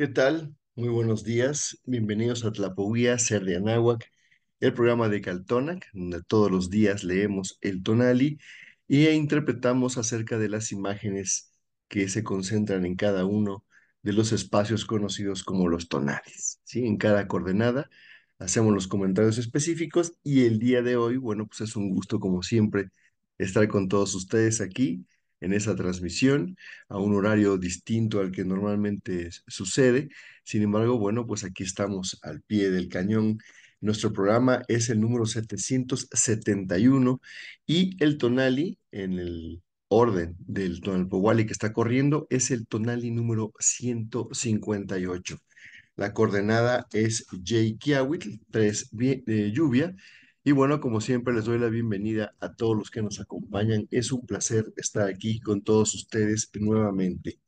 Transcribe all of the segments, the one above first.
¿Qué tal? Muy buenos días. Bienvenidos a Tlapohuía, Ser de el programa de Caltonac, donde todos los días leemos el Tonali y interpretamos acerca de las imágenes que se concentran en cada uno de los espacios conocidos como los tonales. ¿sí? En cada coordenada hacemos los comentarios específicos y el día de hoy, bueno, pues es un gusto como siempre estar con todos ustedes aquí en esa transmisión a un horario distinto al que normalmente sucede. Sin embargo, bueno, pues aquí estamos al pie del cañón. Nuestro programa es el número 771 y el tonali en el orden del tonalpohuali que está corriendo es el tonali número 158. La coordenada es Kiawit, 3 de lluvia, y bueno, como siempre, les doy la bienvenida a todos los que nos acompañan. Es un placer estar aquí con todos ustedes nuevamente.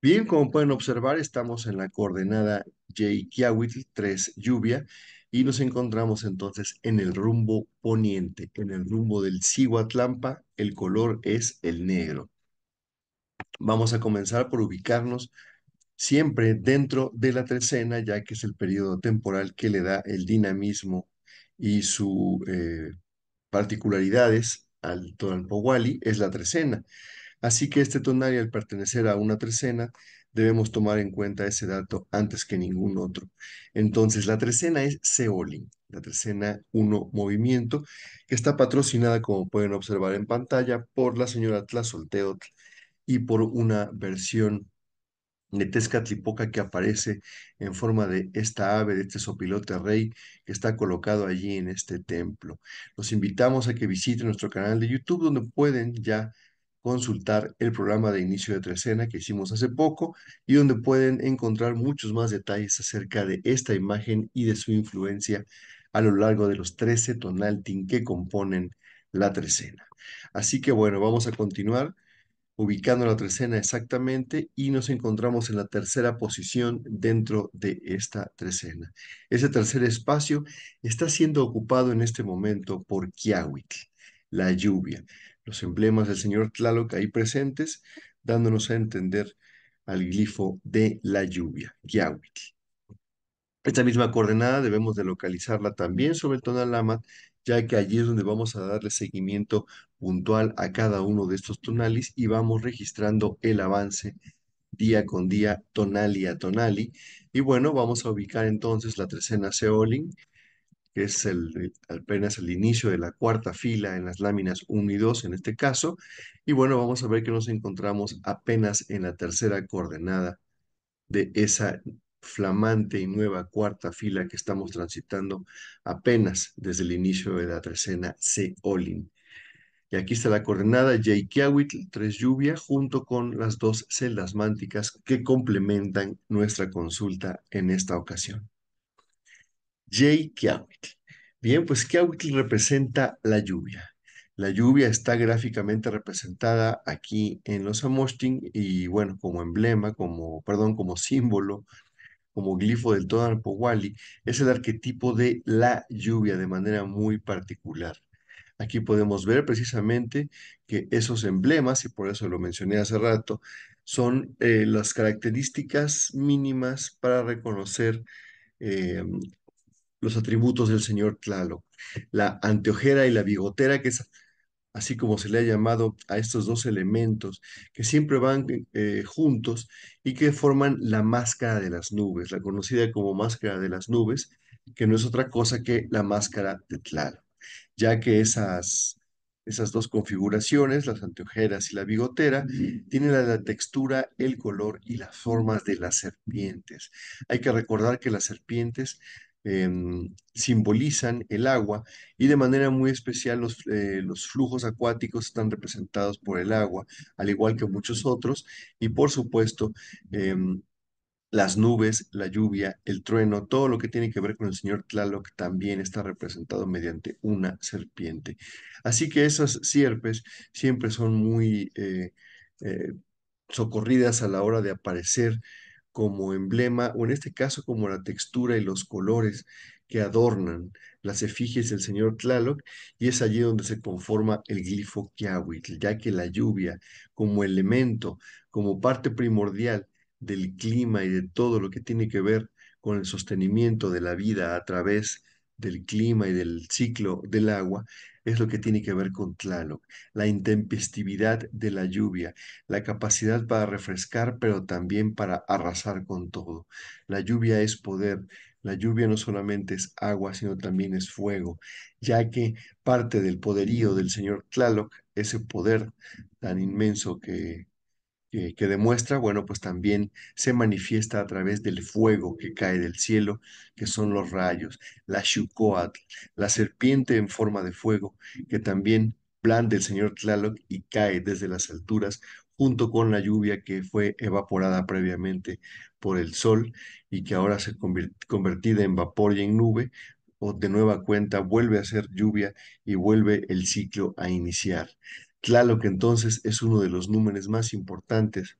Bien, como pueden observar, estamos en la coordenada J. Kiawitl 3 lluvia y nos encontramos entonces en el rumbo poniente, en el rumbo del Cihuatlampa. El color es el negro. Vamos a comenzar por ubicarnos siempre dentro de la trecena, ya que es el periodo temporal que le da el dinamismo y su eh, particularidades particularidad al Tonalpohuali, es la trecena. Así que este tonal, al pertenecer a una trecena, debemos tomar en cuenta ese dato antes que ningún otro. Entonces, la trecena es Seolin, la trecena 1 Movimiento, que está patrocinada, como pueden observar en pantalla, por la señora Tlazolteotl y por una versión de Tezcatlipoca que aparece en forma de esta ave, de este sopilote rey que está colocado allí en este templo. Los invitamos a que visiten nuestro canal de YouTube donde pueden ya consultar el programa de inicio de trecena que hicimos hace poco y donde pueden encontrar muchos más detalles acerca de esta imagen y de su influencia a lo largo de los 13 tonaltin que componen la trecena. Así que bueno, vamos a continuar ubicando la trecena exactamente y nos encontramos en la tercera posición dentro de esta trecena. Ese tercer espacio está siendo ocupado en este momento por Kiawit la lluvia, los emblemas del señor Tlaloc ahí presentes, dándonos a entender al glifo de la lluvia, Kiawitl. Esta misma coordenada debemos de localizarla también sobre el Tonalamat ya que allí es donde vamos a darle seguimiento puntual a cada uno de estos tonalis y vamos registrando el avance día con día, tonali a tonali. Y bueno, vamos a ubicar entonces la trecena Seolin, que es el, eh, apenas el inicio de la cuarta fila en las láminas 1 y 2 en este caso. Y bueno, vamos a ver que nos encontramos apenas en la tercera coordenada de esa flamante y nueva cuarta fila que estamos transitando apenas desde el inicio de la trecena Olin. Y aquí está la coordenada J. Kiawitl, tres lluvia, junto con las dos celdas mánticas que complementan nuestra consulta en esta ocasión. J. Kiawitl. Bien, pues Kiawitl representa la lluvia. La lluvia está gráficamente representada aquí en los Amosting y bueno, como emblema, como, perdón, como símbolo como glifo del Tonalpohualli, es el arquetipo de la lluvia de manera muy particular. Aquí podemos ver precisamente que esos emblemas, y por eso lo mencioné hace rato, son eh, las características mínimas para reconocer em, los atributos del señor Tlaloc. La anteojera y la bigotera, que es así como se le ha llamado a estos dos elementos que siempre van eh, juntos y que forman la máscara de las nubes, la conocida como máscara de las nubes, que no es otra cosa que la máscara de Tlaloc, ya que esas, esas dos configuraciones, las anteojeras y la bigotera, tienen la, textura, el color y las formas de las serpientes. Hay que recordar que las serpientes Em, simbolizan el agua y de manera muy especial los, eh, los flujos acuáticos están representados por el agua, al igual que muchos otros, y por supuesto em, las nubes, la lluvia, el trueno, todo lo que tiene que ver con el señor Tlaloc también está representado mediante una serpiente. Así que esas sierpes siempre son muy eh, eh, socorridas a la hora de aparecer como emblema, o en este caso como la textura y los colores que adornan las efigies del señor Tlaloc, y es allí donde se conforma el glifo kiawit ya que la lluvia, como elemento, como parte primordial del clima y de todo lo que tiene que ver con el sostenimiento de la vida a través del clima y del ciclo del agua, es lo que tiene que ver con Tlaloc, la intempestividad de la lluvia, la capacidad para refrescar, pero también para arrasar con todo. La lluvia es poder, la lluvia no solamente es agua, sino también es fuego, ya que parte del poderío del señor Tlaloc, ese poder tan inmenso que que demuestra, bueno, pues también se manifiesta a través del fuego que cae del cielo, que son los rayos, la shukoatl, la serpiente en forma de fuego, que también blande el señor Tlaloc y cae desde las alturas junto con la lluvia que fue evaporada previamente por el sol y que ahora se convertida en vapor y en nube, o de nueva cuenta vuelve a ser lluvia y vuelve el ciclo a iniciar que entonces es uno de los númenes más importantes,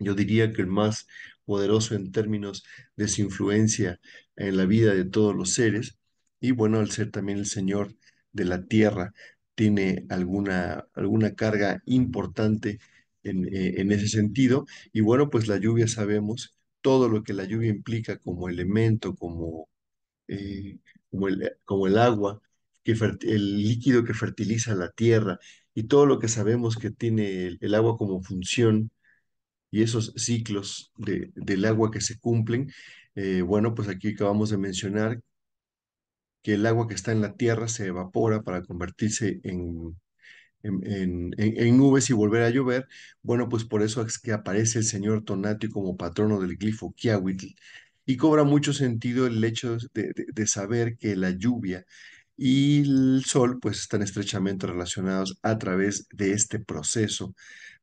yo diría que el más poderoso en términos de su influencia en la vida de todos los seres, y bueno, al ser también el Señor de la Tierra, tiene alguna, alguna carga importante en, eh, ese sentido, y bueno, pues la lluvia sabemos todo lo que la lluvia implica como elemento, como, eh, como, el, agua, el líquido que fertiliza la tierra, y todo lo que sabemos que tiene el, agua como función y esos ciclos de, del agua que se cumplen, eh, bueno, pues aquí acabamos de mencionar que el agua que está en la tierra se evapora para convertirse en, en, nubes y volver a llover. Bueno, pues por eso es que aparece el señor Tonati como patrono del glifo Kiawitl. Y cobra mucho sentido el hecho de saber que la lluvia y el Sol, pues están estrechamente relacionados a través de este proceso,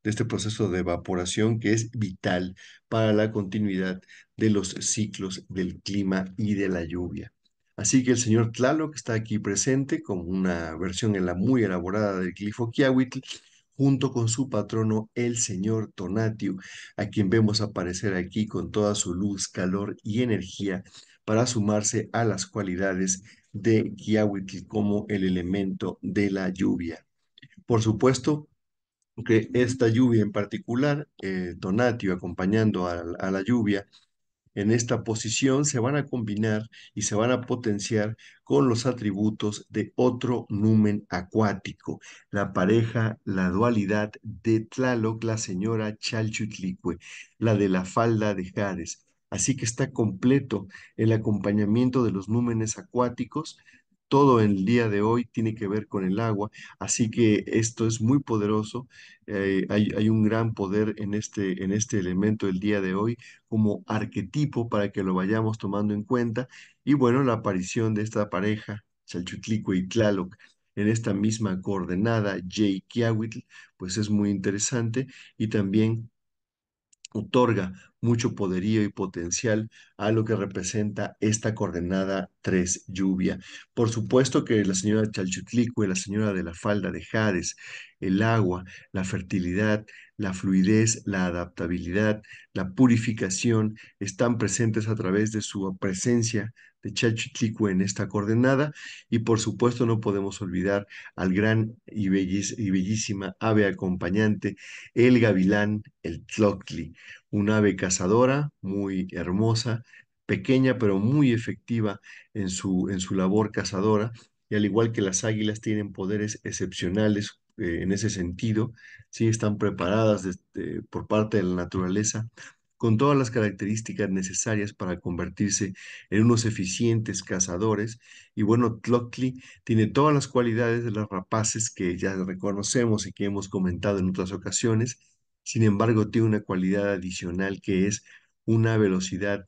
de este proceso de evaporación que es vital para la continuidad de los ciclos del clima y de la lluvia. Así que el señor Tlaloc está aquí presente con una versión en la muy elaborada del glifo junto con su patrono, el señor Tonatiu, a quien vemos aparecer aquí con toda su luz, calor y energía para sumarse a las cualidades de Kiawitl como el elemento de la lluvia. Por supuesto que esta lluvia en particular, eh, Donatio acompañando a, la lluvia, en esta posición se van a combinar y se van a potenciar con los atributos de otro numen acuático, la pareja, la dualidad de Tlaloc, la señora Chalchutlicue, la de la falda de Jares, Así que está completo el acompañamiento de los númenes acuáticos. Todo el día de hoy tiene que ver con el agua, así que esto es muy poderoso. Eh, hay, un gran poder en este, en este elemento del día de hoy como arquetipo para que lo vayamos tomando en cuenta. Y bueno, la aparición de esta pareja, Chalchutlico y Tlaloc, en esta misma coordenada, J. Kiawitl, pues es muy interesante y también otorga mucho poderío y potencial a lo que representa esta coordenada 3 lluvia. Por supuesto que la señora Chalchutlicue, la señora de la falda de Jades, el agua, la fertilidad, la fluidez, la adaptabilidad, la purificación, están presentes a través de su presencia de Chachitlicue en esta coordenada y por supuesto no podemos olvidar al gran y, bellísima ave acompañante, el gavilán, el tlocli, una ave cazadora muy hermosa, pequeña pero muy efectiva en su, en su labor cazadora y al igual que las águilas tienen poderes excepcionales eh, en ese sentido, sí están preparadas este, por parte de la naturaleza con todas las características necesarias para convertirse en unos eficientes cazadores. Y bueno, Tloctli tiene todas las cualidades de los rapaces que ya reconocemos y que hemos comentado en otras ocasiones. Sin embargo, tiene una cualidad adicional que es una velocidad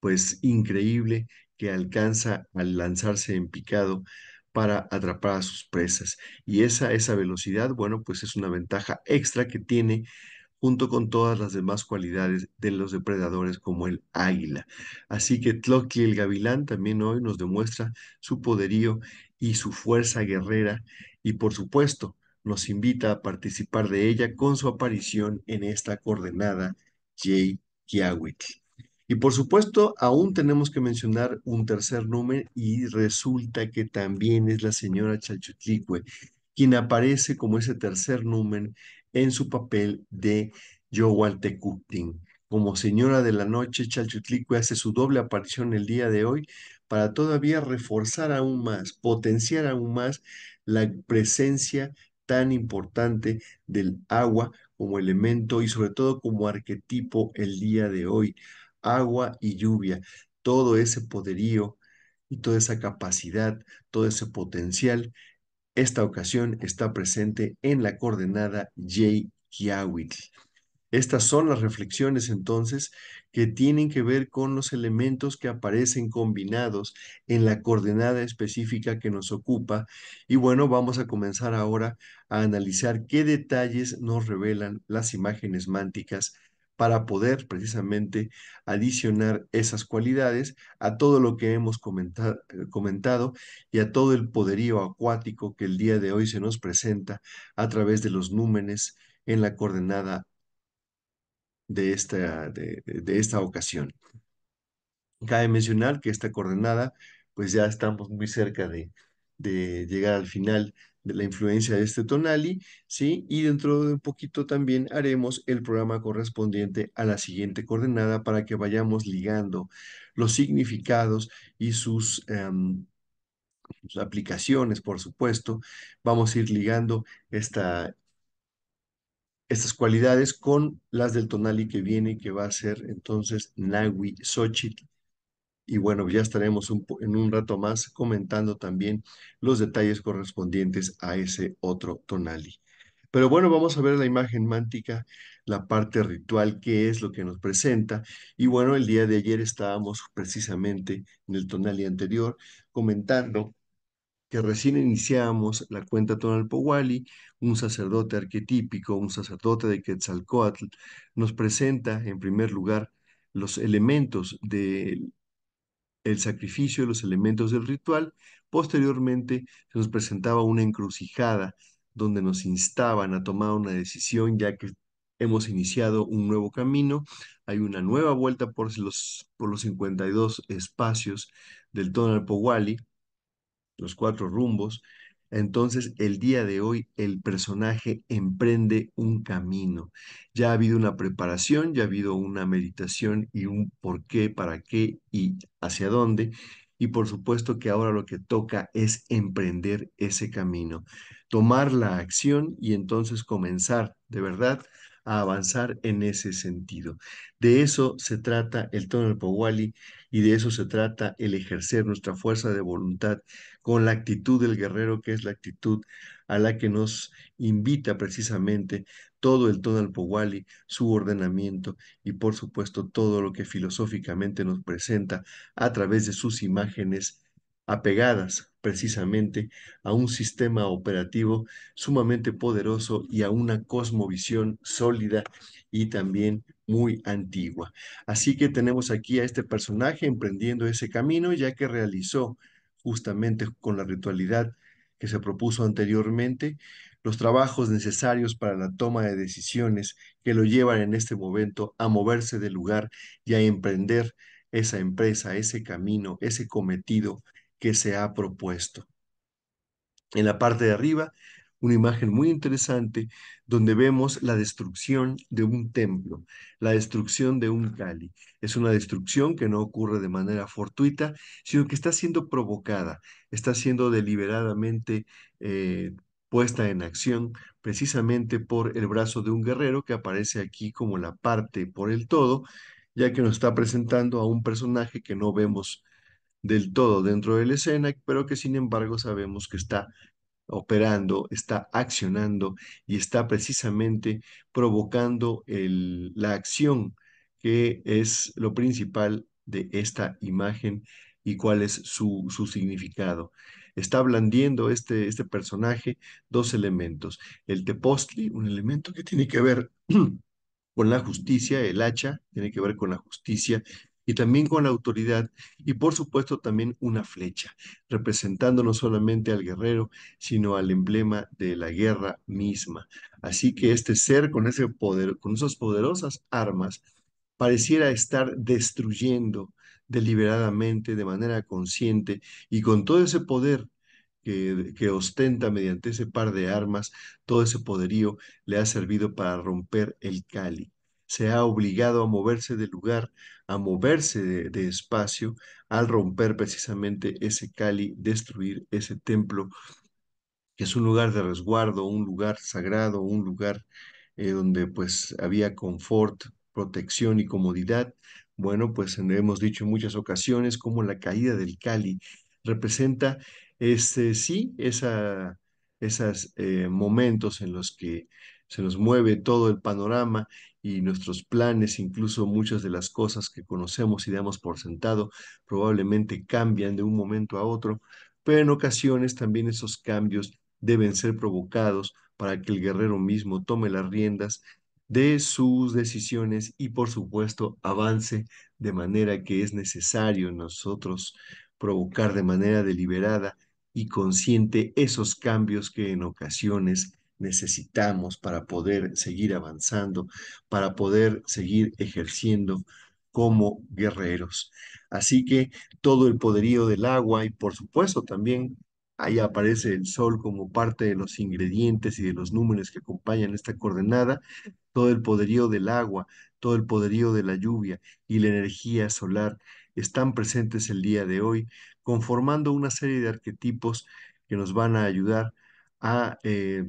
pues increíble que alcanza al lanzarse en picado para atrapar a sus presas. Y esa, esa velocidad, bueno, pues es una ventaja extra que tiene junto con todas las demás cualidades de los depredadores como el águila. Así que tloki el gavilán también hoy nos demuestra su poderío y su fuerza guerrera y por supuesto nos invita a participar de ella con su aparición en esta coordenada J. Kiawit. Y por supuesto, aún tenemos que mencionar un tercer número y resulta que también es la señora Chalchutlicue, quien aparece como ese tercer numen en su papel de Yowaltecutli. Como señora de la noche, Chalchutlicue hace su doble aparición el día de hoy para todavía reforzar aún más, potenciar aún más la presencia tan importante del agua como elemento y sobre todo como arquetipo el día de hoy. Agua y lluvia, todo ese poderío y toda esa capacidad, todo ese potencial esta ocasión está presente en la coordenada J-Kiawit. Estas son las reflexiones entonces que tienen que ver con los elementos que aparecen combinados en la coordenada específica que nos ocupa. Y bueno, vamos a comenzar ahora a analizar qué detalles nos revelan las imágenes mánticas para poder precisamente adicionar esas cualidades a todo lo que hemos comentado, y a todo el poderío acuático que el día de hoy se nos presenta a través de los númenes en la coordenada de esta, esta ocasión. Cabe mencionar que esta coordenada, pues ya estamos muy cerca de, de llegar al final de la influencia de este Tonali, ¿sí? Y dentro de un poquito también haremos el programa correspondiente a la siguiente coordenada para que vayamos ligando los significados y sus... Em, aplicaciones, por supuesto, vamos a ir ligando estas cualidades con las del tonali que viene, que va a ser entonces Nahui Xochitl, y bueno, ya estaremos en un rato más comentando también los detalles correspondientes a ese otro tonali. Pero bueno, vamos a ver la imagen mántica, la parte ritual, qué es lo que nos presenta. Y bueno, el día de ayer estábamos precisamente en el tonali anterior comentando que recién iniciamos la cuenta tonal Powali, un sacerdote arquetípico, un sacerdote de Quetzalcoatl, nos presenta en primer lugar los elementos de el sacrificio de los elementos del ritual, posteriormente se nos presentaba una encrucijada donde nos instaban a tomar una decisión ya que hemos iniciado un nuevo camino, hay una nueva vuelta por los, por los 52 espacios del Powali, los cuatro rumbos, entonces, el día de hoy, el personaje emprende un camino. Ya ha habido una preparación, ya ha habido una meditación y un por qué, para qué y hacia dónde. Y por supuesto que ahora lo que toca es emprender ese camino, tomar la acción y entonces comenzar, de verdad, a avanzar en ese sentido. De eso se trata el tono del Powali y de eso se trata el ejercer nuestra fuerza de voluntad con la actitud del guerrero, que es la actitud a la que nos invita precisamente todo el tono del Powali, su ordenamiento y por supuesto todo lo que filosóficamente nos presenta a través de sus imágenes apegadas precisamente a un sistema operativo sumamente poderoso y a una cosmovisión sólida y también muy antigua. Así que tenemos aquí a este personaje emprendiendo ese camino, ya que realizó justamente con la ritualidad que se propuso anteriormente, los trabajos necesarios para la toma de decisiones que lo llevan en este momento a moverse del lugar y a emprender esa empresa, ese camino, ese cometido que se ha propuesto. En la parte de arriba, una imagen muy interesante donde vemos la destrucción de un templo, la destrucción de un cali. Es una destrucción que no ocurre de manera fortuita, sino que está siendo provocada, está siendo deliberadamente eh, puesta en acción precisamente por el brazo de un guerrero que aparece aquí como la parte por el todo, ya que nos está presentando a un personaje que no vemos del todo dentro de la escena, pero que sin embargo sabemos que está operando, está accionando y está precisamente provocando la acción que es lo principal de esta imagen y cuál es su, significado. Está blandiendo este, este personaje dos elementos. El tepostli, un elemento que tiene que ver con la justicia, el hacha, tiene que ver con la justicia y también con la autoridad y por supuesto también una flecha, representando no solamente al guerrero, sino al emblema de la guerra misma. Así que este ser con ese poder, con esas poderosas armas, pareciera estar destruyendo deliberadamente, de manera consciente y con todo ese poder que, que, ostenta mediante ese par de armas, todo ese poderío le ha servido para romper el cáliz se ha obligado a moverse de lugar, a moverse de, espacio, al romper precisamente ese cali, destruir ese templo, que es un lugar de resguardo, un lugar sagrado, un lugar eh, donde pues había confort, protección y comodidad. Bueno, pues hemos dicho en muchas ocasiones cómo la caída del cali representa, este, sí, esos eh, momentos en los que se nos mueve todo el panorama y nuestros planes, incluso muchas de las cosas que conocemos y damos por sentado, probablemente cambian de un momento a otro, pero en ocasiones también esos cambios deben ser provocados para que el guerrero mismo tome las riendas de sus decisiones y por supuesto avance de manera que es necesario nosotros provocar de manera deliberada y consciente esos cambios que en ocasiones necesitamos para poder seguir avanzando, para poder seguir ejerciendo como guerreros. Así que todo el poderío del agua y por supuesto también ahí aparece el sol como parte de los ingredientes y de los números que acompañan esta coordenada, todo el poderío del agua, todo el poderío de la lluvia y la energía solar están presentes el día de hoy, conformando una serie de arquetipos que nos van a ayudar a eh,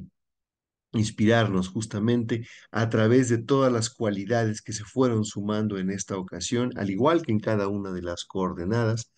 inspirarnos justamente a través de todas las cualidades que se fueron sumando en esta ocasión, al igual que en cada una de las coordenadas,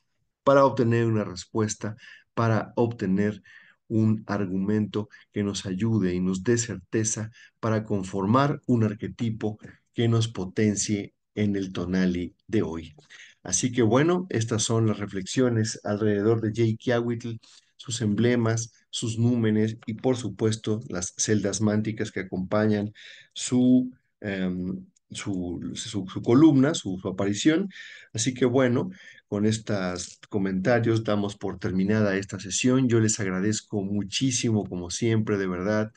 para obtener una respuesta, para obtener un argumento que nos ayude y nos dé certeza para conformar un arquetipo que nos potencie en el tonali de hoy. Así que bueno, estas son las reflexiones alrededor de Jake Kiawitl, sus emblemas, sus númenes y por supuesto las celdas mánticas que acompañan su, em, su, columna, su, su aparición. Así que bueno, con estos comentarios damos por terminada esta sesión. Yo les agradezco muchísimo, como siempre, de verdad,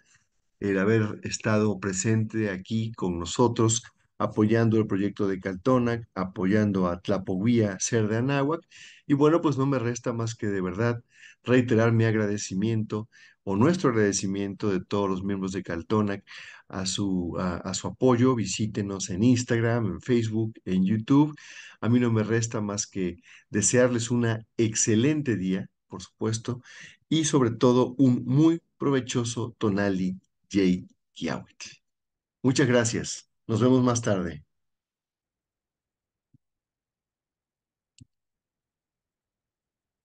el haber estado presente aquí con nosotros apoyando el proyecto de Caltonac, apoyando a Tlapoguía Ser de Anáhuac. Y bueno, pues no me resta más que de verdad reiterar mi agradecimiento o nuestro agradecimiento de todos los miembros de Caltonac a su, su apoyo. Visítenos en Instagram, en Facebook, en YouTube. A mí no me resta más que desearles una excelente día, por supuesto, y sobre todo un muy provechoso Tonali J. Kiawit. Muchas gracias. Nos vemos más tarde.